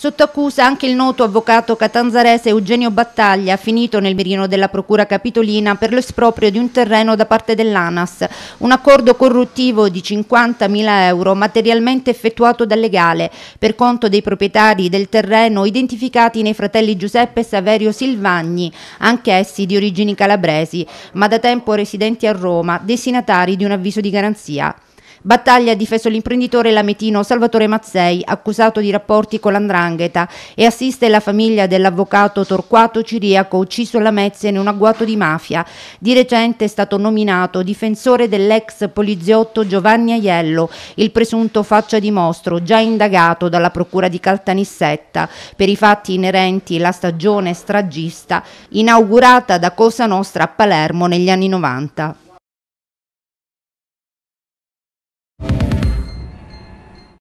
Sotto accusa anche il noto avvocato catanzarese Eugenio Battaglia, finito nel mirino della Procura Capitolina per l'esproprio di un terreno da parte dell'ANAS, un accordo corruttivo di 50.000 euro materialmente effettuato dal legale per conto dei proprietari del terreno identificati nei fratelli Giuseppe e Saverio Silvagni, anch'essi di origini calabresi, ma da tempo residenti a Roma, destinatari di un avviso di garanzia. Battaglia ha difeso l'imprenditore lametino Salvatore Mazzei, accusato di rapporti con l'andrangheta, e assiste la famiglia dell'avvocato Torquato Ciriaco, ucciso a Lamezia in un agguato di mafia. Di recente è stato nominato difensore dell'ex poliziotto Giovanni Aiello, il presunto faccia di mostro, già indagato dalla procura di Caltanissetta per i fatti inerenti alla stagione stragista inaugurata da Cosa Nostra a Palermo negli anni 90.